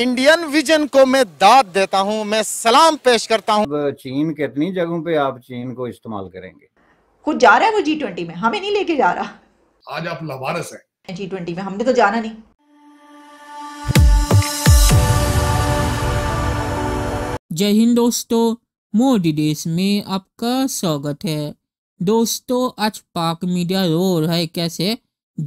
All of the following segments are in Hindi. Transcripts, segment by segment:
इंडियन विजन को मैं दाद देता हूं मैं सलाम पेश करता हूं चीन कितनी जगहों पे आप चीन को इस्तेमाल करेंगे कुछ जा रहा है वो जी ट्वेंटी में हमें नहीं लेके जा रहा आज आप लवारस है जी ट्वेंटी में हमने तो जाना नहीं जय हिंद दोस्तों मोदी देश में आपका स्वागत है दोस्तों आज पाक मीडिया रो रहा है कैसे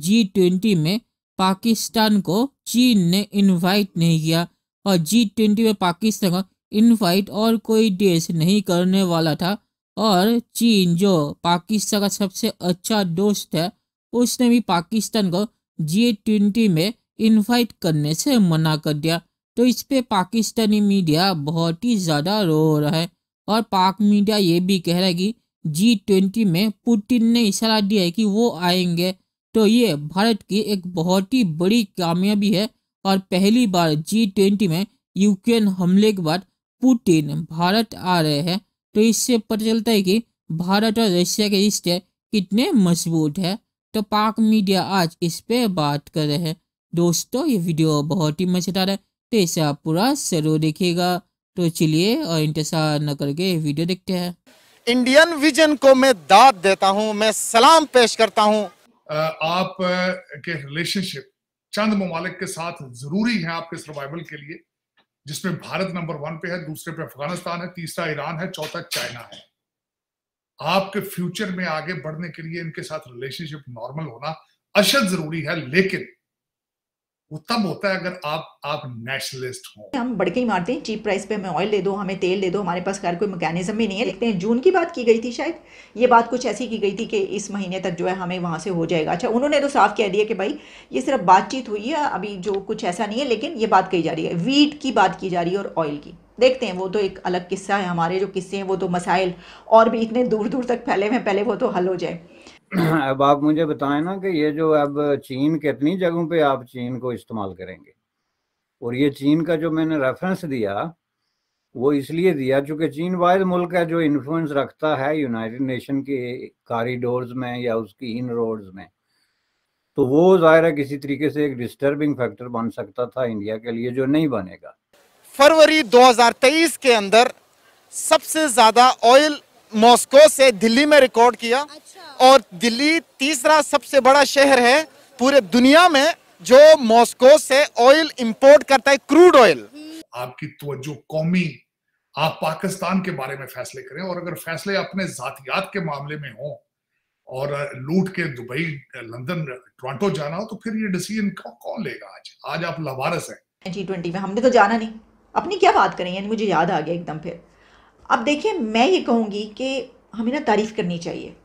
जी ट्वेंटी में पाकिस्तान को चीन ने इनवाइट नहीं किया और जी ट्वेंटी में पाकिस्तान को इनवाइट और कोई देश नहीं करने वाला था और चीन जो पाकिस्तान का सबसे अच्छा दोस्त है उसने भी पाकिस्तान को जी ट्वेंटी में इनवाइट करने से मना कर दिया तो इस पे पाकिस्तानी मीडिया बहुत ही ज़्यादा रो रहा है और पाक मीडिया ये भी कह रहा है कि जी ट्वेंटी में पुतिन ने इशारा दिया है कि वो आएंगे तो ये भारत की एक बहुत ही बड़ी कामयाबी है और पहली बार जी ट्वेंटी में यूक्रेन हमले के बाद पुतिन भारत आ रहे हैं तो इससे पता चलता है कि भारत और रशिया के रिश्ते कितने मजबूत है तो पाक मीडिया आज इस पे बात कर रहे हैं दोस्तों ये वीडियो बहुत ही मज़ेदार है तो इसे आप पूरा जरूर देखिएगा तो चलिए और इंतजार न करके वीडियो देखते हैं इंडियन विजन को मैं दाद देता हूँ मैं सलाम पेश करता हूँ आप के रिलेशनशिप चंद ममालिक के साथ जरूरी है आपके सर्वाइवल के लिए जिसमें भारत नंबर वन पे है दूसरे पे अफगानिस्तान है तीसरा ईरान है चौथा चाइना है आपके फ्यूचर में आगे बढ़ने के लिए इनके साथ रिलेशनशिप नॉर्मल होना अशद जरूरी है लेकिन वो तब होता है अगर आप आप नेशनलिस्ट हो हम बड़के ही मारते हैं चीप प्राइस पे हमें ऑयल दे दो हमें तेल दे दो हमारे पास खैर कोई मैकेनिज्म भी नहीं है देखते हैं जून की बात की गई थी शायद ये बात कुछ ऐसी की गई थी कि इस महीने तक जो है हमें वहाँ से हो जाएगा अच्छा उन्होंने तो साफ कह दिया कि भाई ये सिर्फ बातचीत हुई है अभी जो कुछ ऐसा नहीं है लेकिन ये बात कही जा रही है वीट की बात की जा रही है और ऑयल की देखते हैं वो तो एक अलग किस्सा है हमारे जो किस्से हैं वो तो मसाइल और भी इतने दूर दूर तक फैले हुए पहले वो तो हल हो जाए अब आप मुझे बताएं ना कि ये जो अब चीन कितनी जगहों पे आप चीन को इस्तेमाल करेंगे और ये चीन का जो मैंने रेफरेंस दिया वो इसलिए दिया चूंकि चीन वायद मुल्क है जो इन्फ्लुएंस रखता है यूनाइटेड नेशन के कॉरिडोर्स में या उसकी इन रोड्स में तो वो ज़ाहिर है किसी तरीके से एक डिस्टर्बिंग फैक्टर बन सकता था इंडिया के लिए जो नहीं बनेगा फरवरी 2023 के अंदर सबसे ज़्यादा ऑयल मॉस्को से दिल्ली में रिकॉर्ड किया अच्छा। और दिल्ली तीसरा सबसे बड़ा शहर है पूरे दुनिया में जो मॉस्को से ऑयल इंपोर्ट करता है क्रूड ऑयल आपकी तवज्जो कौमी आप पाकिस्तान के बारे में फैसले करें और अगर फैसले अपने जातियात के मामले में हो और लूट के दुबई लंदन टोरंटो जाना हो तो फिर ये डिसीजन कौन लेगा आज आज आप लवारस हैं जी ट्वेंटी में हमने तो जाना नहीं अपनी क्या बात करें यानी मुझे याद आ गया एकदम फिर अब देखिए मैं ये कहूँगी कि हमें ना तारीफ़ करनी चाहिए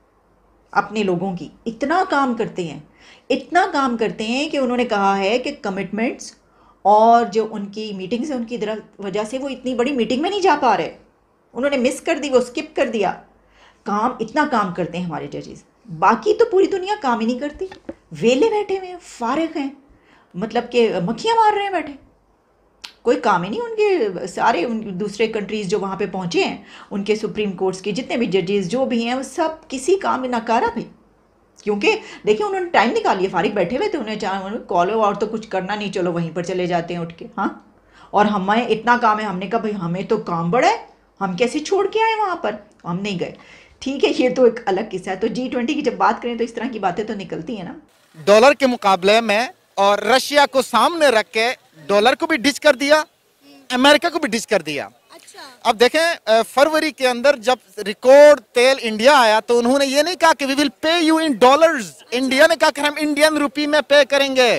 अपने लोगों की इतना काम करते हैं इतना काम करते हैं कि उन्होंने कहा है कि कमिटमेंट्स और जो उनकी मीटिंग्स हैं उनकी वजह से वो इतनी बड़ी मीटिंग में नहीं जा पा रहे उन्होंने मिस कर दी वो स्किप कर दिया काम इतना काम करते हैं हमारे जजेस बाकी तो पूरी दुनिया काम ही नहीं करती वेले बैठे हुए हैं फारग हैं मतलब कि मक्खियाँ मार रहे हैं बैठे कोई काम ही नहीं उनके सारे उन दूसरे कंट्रीज़ जो वहाँ पे पहुँचे हैं उनके सुप्रीम कोर्ट्स के जितने भी जजेस जो भी हैं वो सब किसी काम में नकारा भी क्योंकि देखिए उन्होंने टाइम निकाल लिया फारिक बैठे हुए थे उन्हें चाहे कॉल और तो कुछ करना नहीं चलो वहीं पर चले जाते हैं उठ के हाँ और हमें इतना काम है हमने कहा भाई हमें तो काम बड़ा है हम कैसे छोड़ के आए वहाँ पर हम नहीं गए ठीक है ये तो एक अलग किस्सा है तो जी ट्वेंटी की जब बात करें तो इस तरह की बातें तो निकलती है ना डॉलर के मुकाबले में और रशिया को सामने रख के डॉलर को भी डिच कर दिया हम्म। अमेरिका को भी डिच कर दिया अच्छा। अब देखें फरवरी के अंदर जब रिकॉर्ड तेल इंडिया आया तो उन्होंने ये नहीं कहा कि we will pay you in dollars India ने कहा कि हम इंडियन रूपी में पे करेंगे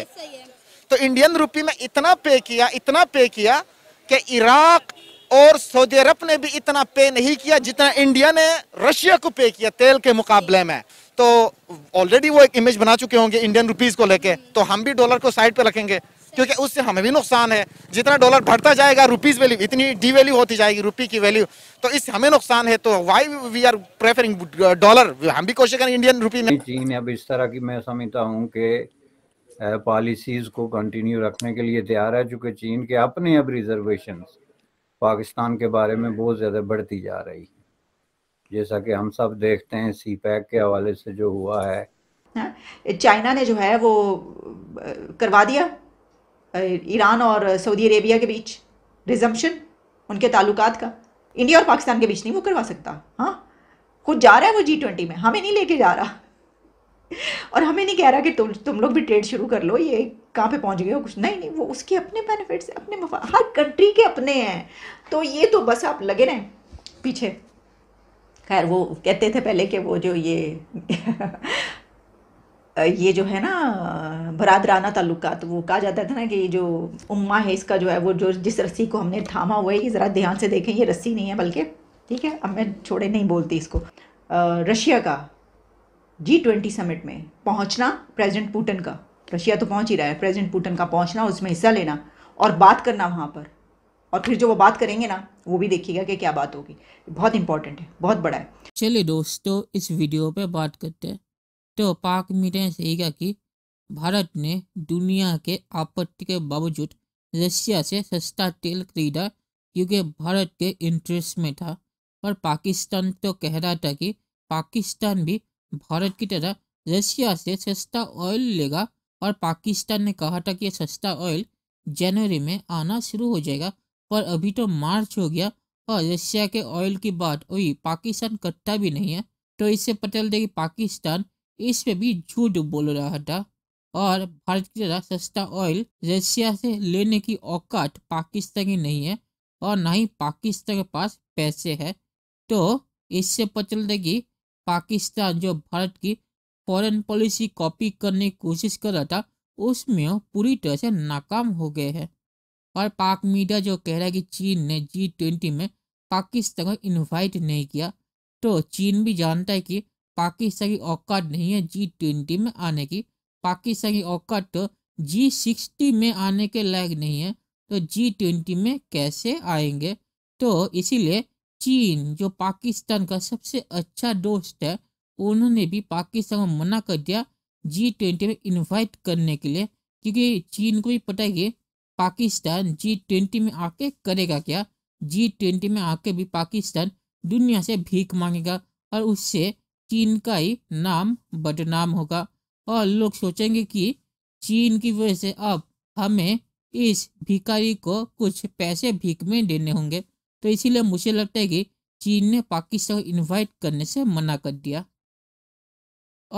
तो इंडियन रूपी में इतना पे किया इतना पे किया कि इराक और सऊदी अरब ने भी इतना पे नहीं किया जितना इंडिया ने रशिया को पे किया तेल के मुकाबले में तो ऑलरेडी वो एक इमेज बना चुके होंगे इंडियन रुपीज को लेके हम्म। तो हम भी डॉलर को साइड पे रखेंगे क्योंकि उससे हमें भी नुकसान है जितना डॉलर बढ़ता जाएगा रुपीज़ वैल्यू इतनी डी वैल्यू होती जाएगी रुपी की वैल्यू तो इससे हमें नुकसान है तो why we are preferring dollar हम भी कोशिश करें इंडियन रुपी में चीन अब इस तरह की मैं समझता हूँ कि पॉलिसीज़ uh, को कंटिन्यू रखने के लिए तैयार है चूँकि चीन के अपने अब रिजर्वेशन पाकिस्तान के बारे में बहुत ज़्यादा बढ़ती जा रही है जैसा कि हम सब देखते हैं सी पैक के हवाले से जो हुआ है चाइना ने जो है वो uh, करवा दिया ईरान और सऊदी अरेबिया के बीच रिजम्पशन उनके ताल्लुक का इंडिया और पाकिस्तान के बीच नहीं वो करवा सकता हाँ खुद जा रहा है वो जी ट्वेंटी में हमें नहीं लेके जा रहा और हमें नहीं कह रहा कि तुम तुम लोग भी ट्रेड शुरू कर लो ये कहाँ पे पहुँच गए हो कुछ नहीं नहीं वो उसके अपने बेनिफिट्स अपने मफा हर कंट्री के अपने हैं तो ये तो बस आप लगे रहें पीछे खैर वो कहते थे पहले कि वो जो ये ये जो है ना बरादराना तल्लुका तो वो कहा जाता था ना कि जो उम्मा है इसका जो है वो जो जिस रस्सी को हमने थामा हुआ है ये ज़रा ध्यान से देखें ये रस्सी नहीं है बल्कि ठीक है अब मैं छोड़े नहीं बोलती इसको रशिया का जी ट्वेंटी समिट में पहुंचना प्रेसिडेंट पुटन का रशिया तो पहुंच ही रहा है प्रेसिडेंट पुटन का पहुंचना उसमें हिस्सा लेना और बात करना वहाँ पर और फिर जो वो बात करेंगे ना वो भी देखिएगा कि क्या बात होगी बहुत इंपॉर्टेंट है बहुत बड़ा है चलिए दोस्तों इस वीडियो पे बात करते हैं तो पाक मीडिया से यह कि भारत ने दुनिया के आपत्ति के बावजूद रशिया से सस्ता तेल खरीदा क्योंकि भारत के इंटरेस्ट में था और पाकिस्तान तो कह रहा था कि पाकिस्तान भी भारत की तरह रशिया से सस्ता ऑयल लेगा और पाकिस्तान ने कहा था कि सस्ता ऑयल जनवरी में आना शुरू हो जाएगा पर अभी तो मार्च हो गया और रशिया के ऑयल की बात वही पाकिस्तान करता भी नहीं है तो इससे पता चलता है कि पाकिस्तान इसमें भी झूठ बोल रहा था और भारत की तरह सस्ता ऑयल रशिया से लेने की औकात पाकिस्तान की नहीं है और ना ही पाकिस्तान के पास पैसे है तो इससे पता चलता है कि पाकिस्तान जो भारत की फॉरेन पॉलिसी कॉपी करने की कोशिश कर रहा था उसमें पूरी तरह से नाकाम हो गए हैं और पाक मीडिया जो कह रहा है कि चीन ने जी ट्वेंटी में पाकिस्तान को इन्वाइट नहीं किया तो चीन भी जानता है कि पाकिस्तान की औकात नहीं है जी ट्वेंटी में आने की पाकिस्तान की औकात जी सिक्सटी में आने के लायक नहीं है तो जी ट्वेंटी में कैसे आएंगे तो इसीलिए चीन जो पाकिस्तान का सबसे अच्छा दोस्त है उन्होंने भी पाकिस्तान को मना कर दिया जी ट्वेंटी में इन्वाइट करने के लिए क्योंकि चीन को भी पता है कि पाकिस्तान जी ट्वेंटी में आके करेगा क्या जी ट्वेंटी में आके भी पाकिस्तान दुनिया से भीख मांगेगा और उससे चीन का ही नाम बदनाम होगा और लोग सोचेंगे कि चीन की वजह से अब हमें इस भिकारी को कुछ पैसे भीख में देने होंगे तो इसीलिए मुझे लगता है कि चीन ने पाकिस्तान को इन्वाइट करने से मना कर दिया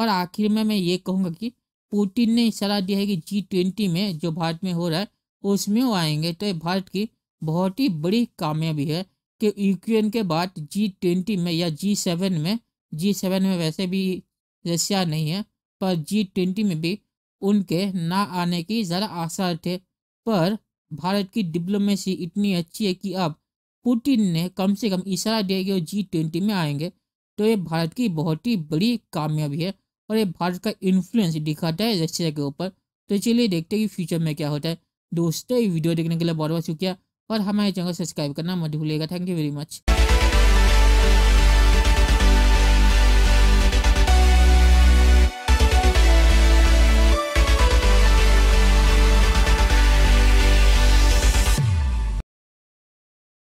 और आखिर में मैं ये कहूँगा कि पुतिन ने सलाह दिया है कि जी ट्वेंटी में जो भारत में हो रहा है उसमें वो आएंगे तो ये भारत की बहुत ही बड़ी कामयाबी है कि यूक्रेन के बाद जी ट्वेंटी में या जी सेवन में जी सेवन में वैसे भी रशिया नहीं है पर जी ट्वेंटी में भी उनके ना आने की ज़रा आसार थे पर भारत की डिप्लोमेसी इतनी अच्छी है कि अब पुतिन ने कम से कम इशारा दिया कि वो जी ट्वेंटी में आएंगे तो ये भारत की बहुत ही बड़ी कामयाबी है और ये भारत का इन्फ्लुएंस दिखाता है रशिया के ऊपर तो चलिए देखते हैं कि फ्यूचर में क्या होता है दोस्तों ये वीडियो देखने के लिए बहुत बहुत शुक्रिया और हमारे चैनल को सब्सक्राइब करना मत भूलिएगा थैंक यू वेरी मच